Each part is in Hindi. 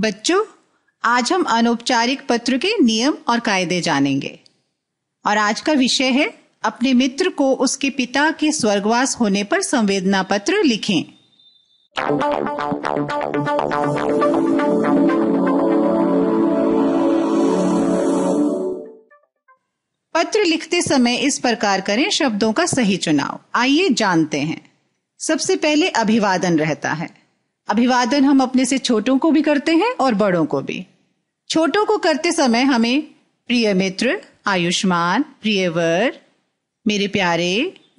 बच्चों आज हम अनौपचारिक पत्र के नियम और कायदे जानेंगे और आज का विषय है अपने मित्र को उसके पिता के स्वर्गवास होने पर संवेदना पत्र लिखें पत्र लिखते समय इस प्रकार करें शब्दों का सही चुनाव आइए जानते हैं सबसे पहले अभिवादन रहता है अभिवादन हम अपने से छोटों को भी करते हैं और बड़ों को भी छोटों को करते समय हमें प्रिय मित्र आयुष्मान प्रियवर मेरे प्यारे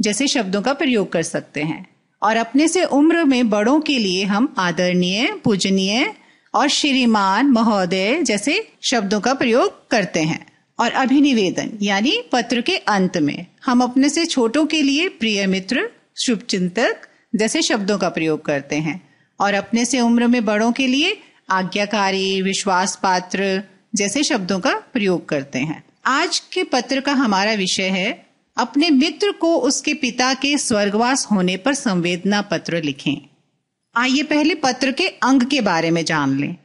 जैसे शब्दों का प्रयोग कर सकते हैं और अपने से उम्र में बड़ों के लिए हम आदरणीय पूजनीय और श्रीमान महोदय जैसे शब्दों का प्रयोग करते हैं और अभिनिवेदन यानी पत्र के अंत में हम अपने से छोटों के लिए प्रिय मित्र शुभचिंतक जैसे शब्दों का प्रयोग करते हैं और अपने से उम्र में बड़ों के लिए आज्ञाकारी विश्वास पात्र जैसे शब्दों का प्रयोग करते हैं आज के पत्र का हमारा विषय है अपने मित्र को उसके पिता के स्वर्गवास होने पर संवेदना पत्र लिखें आइए पहले पत्र के अंग के बारे में जान लें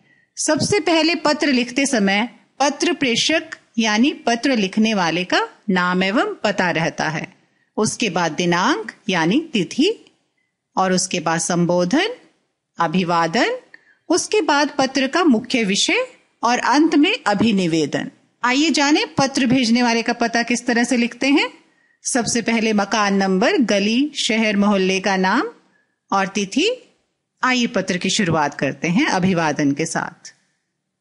सबसे पहले पत्र लिखते समय पत्र प्रेषक यानी पत्र लिखने वाले का नाम एवं पता रहता है उसके बाद दिनांक यानी तिथि और उसके बाद संबोधन अभिवादन उसके बाद पत्र का मुख्य विषय और अंत में अभिनिवेदन आइए जाने पत्र भेजने वाले का पता किस तरह से लिखते हैं सबसे पहले मकान नंबर गली शहर मोहल्ले का नाम और तिथि आइए पत्र की शुरुआत करते हैं अभिवादन के साथ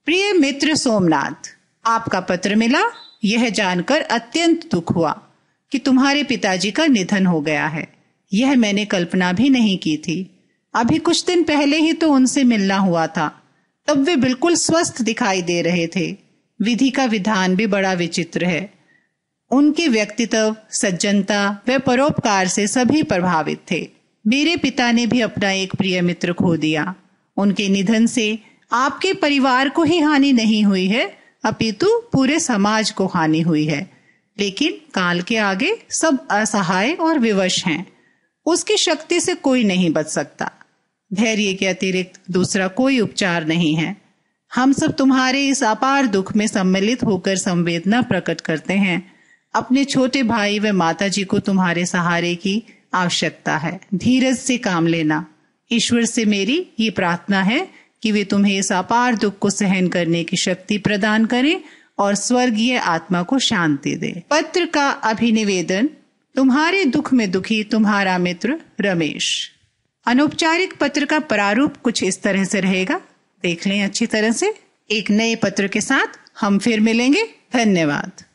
प्रिय मित्र सोमनाथ आपका पत्र मिला यह जानकर अत्यंत दुख हुआ कि तुम्हारे पिताजी का निधन हो गया है यह मैंने कल्पना भी नहीं की थी अभी कुछ दिन पहले ही तो उनसे मिलना हुआ था तब वे बिल्कुल स्वस्थ दिखाई दे रहे थे विधि का विधान भी बड़ा विचित्र है उनके व्यक्तित्व सज्जनता व परोपकार से सभी प्रभावित थे मेरे पिता ने भी अपना एक प्रिय मित्र खो दिया उनके निधन से आपके परिवार को ही हानि नहीं हुई है अपितु पूरे समाज को हानि हुई है लेकिन काल के आगे सब असहाय और विवश हैं उसकी शक्ति से कोई नहीं बच सकता धैर्य के अतिरिक्त दूसरा कोई उपचार नहीं है हम सब तुम्हारे इस अपार दुख में सम्मिलित होकर संवेदना प्रकट करते हैं अपने छोटे भाई व माता जी को तुम्हारे सहारे की आवश्यकता है धीरज से काम लेना ईश्वर से मेरी ये प्रार्थना है कि वे तुम्हें इस अपार दुख को सहन करने की शक्ति प्रदान करें और स्वर्गीय आत्मा को शांति दे पत्र का अभिनिवेदन तुम्हारे दुख में दुखी तुम्हारा मित्र रमेश अनौपचारिक पत्र का प्रारूप कुछ इस तरह से रहेगा देख लें अच्छी तरह से एक नए पत्र के साथ हम फिर मिलेंगे धन्यवाद